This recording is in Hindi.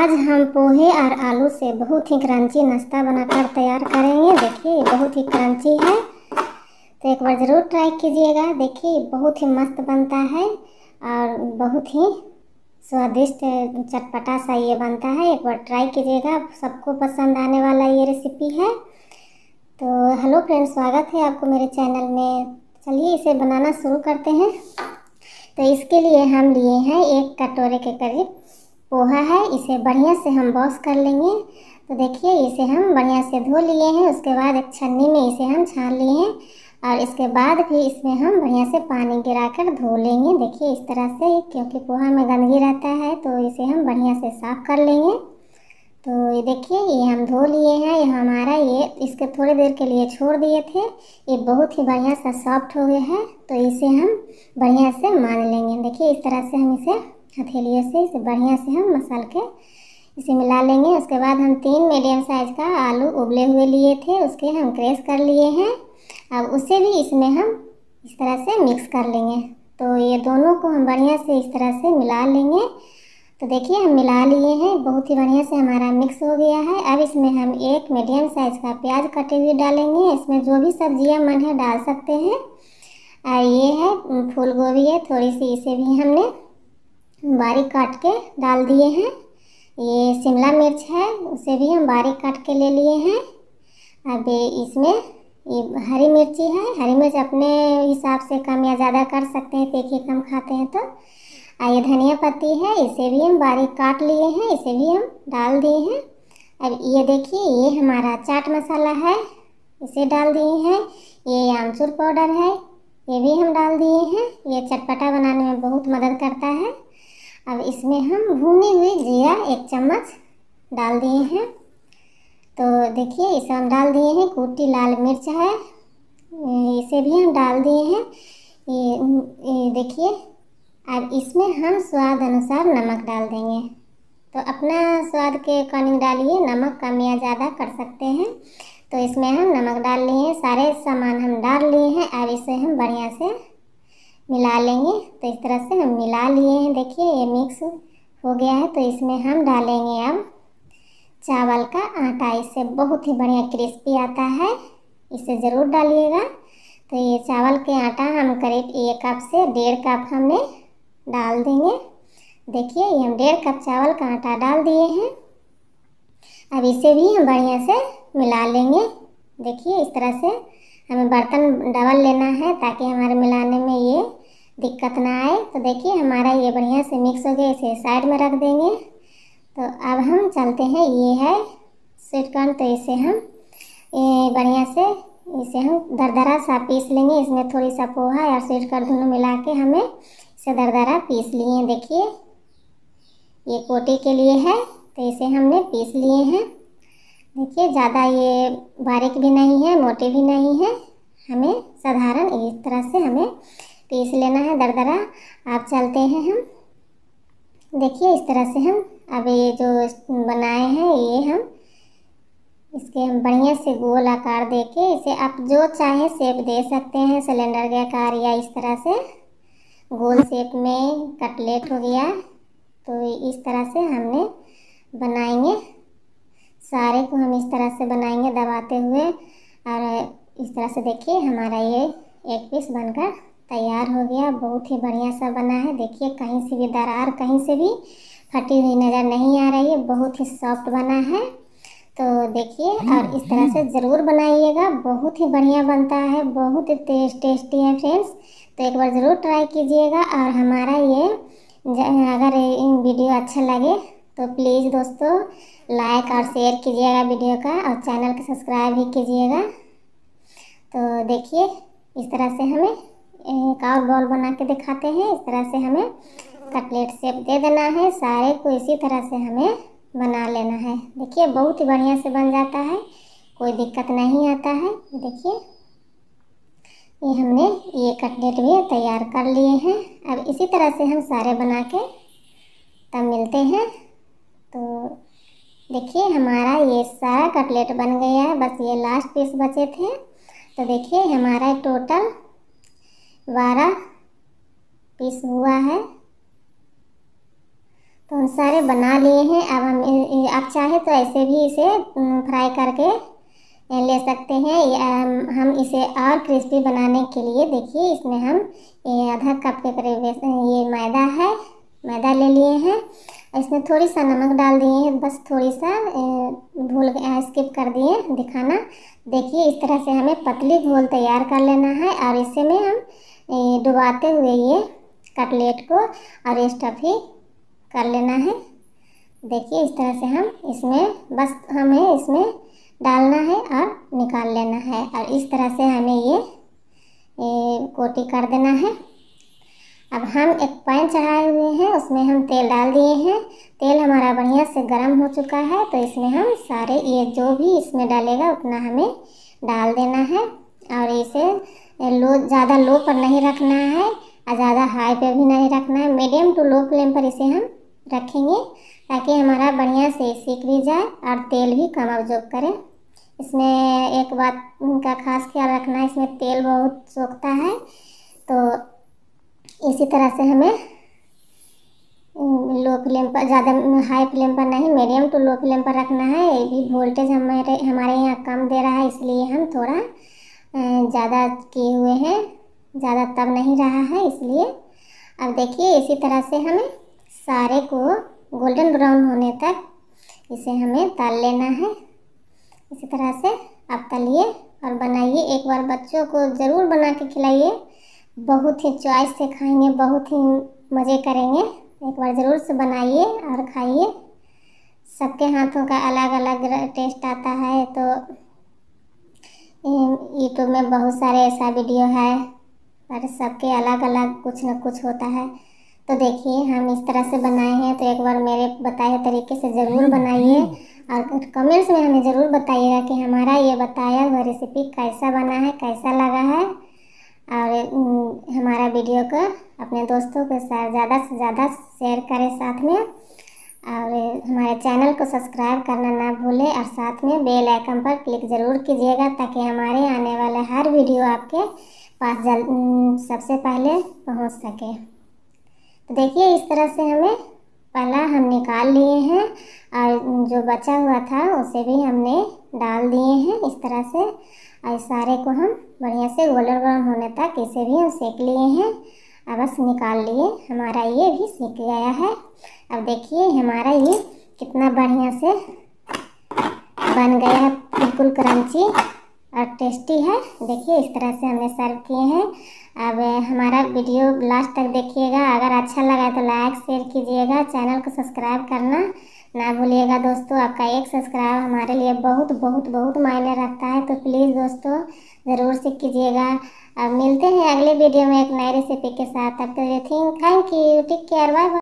आज हम पोहे और आलू से बहुत ही क्रंची नाश्ता बनाकर तैयार करेंगे देखिए बहुत ही क्रंची है तो एक बार ज़रूर ट्राई कीजिएगा देखिए बहुत ही मस्त बनता है और बहुत ही स्वादिष्ट चटपटा सा ये बनता है एक बार ट्राई कीजिएगा सबको पसंद आने वाला ये रेसिपी है तो हेलो फ्रेंड्स स्वागत है आपको मेरे चैनल में चलिए इसे बनाना शुरू करते हैं तो इसके लिए हम लिए हैं एक कटोरे के करीब पोहा है इसे बढ़िया से हम वॉश कर लेंगे तो देखिए इसे हम बढ़िया से धो लिए हैं उसके बाद एक छन्नी में इसे हम छान लिए हैं और इसके बाद भी इसमें हम बढ़िया से पानी गिराकर धो लेंगे देखिए इस तरह से क्योंकि पोहा में गंदगी रहता है तो इसे हम बढ़िया से साफ़ कर लेंगे तो ये देखिए ये हम धो लिए हैं ये हमारा ये इसके थोड़ी देर के लिए छोड़ दिए थे ये बहुत ही बढ़िया सा सॉफ्ट हो गया है तो इसे हम बढ़िया से मान लेंगे देखिए इस तरह से हम इसे हथेलिए से इसे बढ़िया से हम मसल के इसे मिला लेंगे उसके बाद हम तीन मीडियम साइज़ का आलू उबले हुए लिए थे उसके हम क्रेश कर लिए हैं अब उसे भी इसमें हम इस तरह से मिक्स कर लेंगे तो ये दोनों को हम बढ़िया से इस तरह से मिला लेंगे तो देखिए हम मिला लिए हैं बहुत ही बढ़िया से हमारा मिक्स हो गया है अब इसमें हम एक मीडियम साइज़ का प्याज कटे हुए डालेंगे इसमें जो भी सब्जियां मन है डाल सकते हैं और ये है फूल गोभी है थोड़ी सी इसे भी हमने बारीक काट के डाल दिए हैं ये शिमला मिर्च है उसे भी हम बारीक काट के ले लिए हैं अब इसमें ये हरी मिर्ची है हरी मिर्च अपने हिसाब से कम या ज़्यादा कर सकते हैं देखिए कम खाते हैं तो और ये धनिया पत्ती है इसे भी हम बारीक काट लिए हैं इसे भी हम डाल दिए हैं अब ये देखिए ये हमारा चाट मसाला है इसे डाल दिए हैं ये आमचूर पाउडर है ये भी हम डाल दिए हैं ये चटपटा बनाने में बहुत मदद करता है अब इसमें हम भुने हुए जीरा एक चम्मच डाल दिए हैं तो देखिए इसे हम डाल दिए हैं कुटी लाल मिर्च है इसे भी हम डाल दिए हैं ये, ये देखिए अब इसमें हम स्वाद अनुसार नमक डाल देंगे तो अपना स्वाद के अकॉर्डिंग डालिए नमक कम या ज़्यादा कर सकते हैं तो इसमें हम नमक डाल लिए हैं सारे सामान हम डाल लिए हैं अब इसे हम बढ़िया से मिला लेंगे तो इस तरह से हम मिला लिए हैं देखिए ये मिक्स हो गया है तो इसमें हम डालेंगे अब चावल का आटा इससे बहुत ही बढ़िया क्रिस्पी आता है इसे ज़रूर डालिएगा तो ये चावल के आटा हम करीब एक कप से डेढ़ कप हमने डाल देंगे देखिए ये हम डेढ़ कप चावल का आटा डाल दिए हैं अब इसे भी हम बढ़िया से मिला लेंगे देखिए इस तरह से हमें बर्तन डबल लेना है ताकि हमारे मिलाने में ये दिक्कत ना आए तो देखिए हमारा ये बढ़िया से मिक्स हो गया इसे साइड में रख देंगे तो अब हम चलते हैं ये है स्वीटकॉर्न तो इसे हम बढ़िया से इसे हम दरदरा सा पीस लेंगे इसमें थोड़ी सा पोहा और स्वीटकॉर्न दोनों मिला के हमें इसे दरदरा पीस लिए देखिए ये कोटी के लिए है तो इसे हमने पीस लिए हैं देखिए ज़्यादा ये बारीक भी नहीं है मोटे भी नहीं है हमें साधारण इस तरह से हमें पीस लेना है दरदरा आप चलते हैं हम देखिए इस तरह से हम अब ये जो बनाए हैं ये हम इसके हम बढ़िया से गोल आकार दे के इसे आप जो चाहे शेप दे सकते हैं सिलेंडर के आकार या इस तरह से गोल शेप में कटलेट हो गया तो इस तरह से हमने बनाएंगे सारे को हम इस तरह से बनाएंगे दबाते हुए और इस तरह से देखिए हमारा ये एक पीस बनकर तैयार हो गया बहुत ही बढ़िया सा बना है देखिए कहीं से भी दरार कहीं से भी फटी हुई नज़र नहीं आ रही है बहुत ही सॉफ्ट बना है तो देखिए हम्म, और इस तरह हम्म। से ज़रूर बनाइएगा बहुत ही बढ़िया बनता है बहुत ही टेस्ट टेस्टी है फ्रेंड्स तो एक बार ज़रूर ट्राई कीजिएगा और हमारा ये अगर वीडियो अच्छा लगे तो प्लीज़ दोस्तों लाइक और शेयर कीजिएगा वीडियो का और चैनल को सब्सक्राइब भी कीजिएगा तो देखिए इस तरह से हमें एक और गोल बना के दिखाते हैं इस तरह से हमें कटलेट सेप दे देना है सारे को इसी तरह से हमें बना लेना है देखिए बहुत ही बढ़िया से बन जाता है कोई दिक्कत नहीं आता है देखिए ये हमने ये कटलेट भी तैयार कर लिए हैं अब इसी तरह से हम सारे बना के तब मिलते हैं तो देखिए हमारा ये सारा कटलेट बन गया है बस ये लास्ट पीस बचे थे तो देखिए हमारा टोटल बारह पीस हुआ है तो हम सारे बना लिए हैं अब हम आप चाहे तो ऐसे भी इसे फ्राई करके ले सकते हैं हम इसे और क्रिस्पी बनाने के लिए देखिए इसमें हम आधा कप के करीब ये मैदा है मैदा ले लिए हैं इसमें थोड़ी सा नमक डाल दिए बस थोड़ी सा भूल स्किप कर दिए दिखाना देखिए इस तरह से हमें पतली घोल तैयार कर लेना है और इसे में हम डुबाते हुए ये कटलेट को और स्टफ ही कर लेना है देखिए इस तरह से हम इसमें बस हमें इसमें डालना है और निकाल लेना है और इस तरह से हमें ये कोटी कर देना है अब हम एक पैन चढ़ाए हुए हैं उसमें हम तेल डाल दिए हैं तेल हमारा बढ़िया से गर्म हो चुका है तो इसमें हम सारे ये जो भी इसमें डालेगा उतना हमें डाल देना है और इसे लो ज़्यादा लो पर नहीं रखना है और ज़्यादा हाई पे भी नहीं रखना है मीडियम टू लो फ्लेम पर इसे हम रखेंगे ताकि हमारा बढ़िया से सीख भी जाए और तेल भी कम अब्जॉर्ब करें इसमें एक बात का खास ख्याल रखना है इसमें तेल बहुत सोखता है तो इसी तरह से हमें लो फ्लेम हम्म, पर ज़्यादा हाई फ्लेम पर नहीं मीडियम टू लो फ्लेम पर रखना है ये भी वोल्टेज हमारे हमारे यहाँ कम दे रहा है इसलिए हम थोड़ा ज़्यादा किए हुए हैं ज़्यादा तब नहीं रहा है इसलिए अब देखिए इसी तरह से हमें सारे को गोल्डन ब्राउन होने तक इसे हमें तल लेना है इसी तरह से आप तलिए और बनाइए एक बार बच्चों को ज़रूर बना के खिलाइए बहुत ही चॉइस से खाएंगे बहुत ही मज़े करेंगे एक बार ज़रूर से बनाइए और खाइए सबके हाथों का अलग अलग टेस्ट आता है तो यूट्यूब में बहुत सारे ऐसा वीडियो है पर सबके अलग अलग कुछ ना कुछ होता है तो देखिए हम इस तरह से बनाए हैं तो एक बार मेरे बताए तरीके से ज़रूर हम्म, बनाइए हम्म। और कमेंट्स में हमें ज़रूर बताइएगा कि हमारा ये बताया हुआ रेसिपी कैसा बना है कैसा लगा है और हमारा वीडियो को अपने दोस्तों के साथ ज़्यादा से ज़्यादा शेयर करें साथ में और हमारे चैनल को सब्सक्राइब करना ना भूलें और साथ में बेल आइकन पर क्लिक ज़रूर कीजिएगा ताकि हमारे आने वाले हर वीडियो आपके पास जल सबसे पहले पहुंच सके तो देखिए इस तरह से हमें पहला हम निकाल लिए हैं और जो बचा हुआ था उसे भी हमने डाल दिए हैं इस तरह से और सारे को हम बढ़िया से गोल्डन ब्राउन होने तक इसे भी हम सेक लिए हैं अब बस निकाल लिए हमारा ये भी सेक गया है अब देखिए हमारा ये कितना बढ़िया से बन गया है बिल्कुल क्रंची और टेस्टी है देखिए इस तरह से हमने सर्व किए हैं अब हमारा वीडियो लास्ट तक देखिएगा अगर अच्छा लगा तो लाइक शेयर कीजिएगा चैनल को सब्सक्राइब करना ना भूलिएगा दोस्तों आपका एक सब्सक्राइब हमारे लिए बहुत बहुत बहुत मायने रखता है तो प्लीज़ दोस्तों ज़रूर से कीजिएगा अब मिलते हैं अगले वीडियो में एक नई रेसिपी के साथ अब तो think thank you take care bye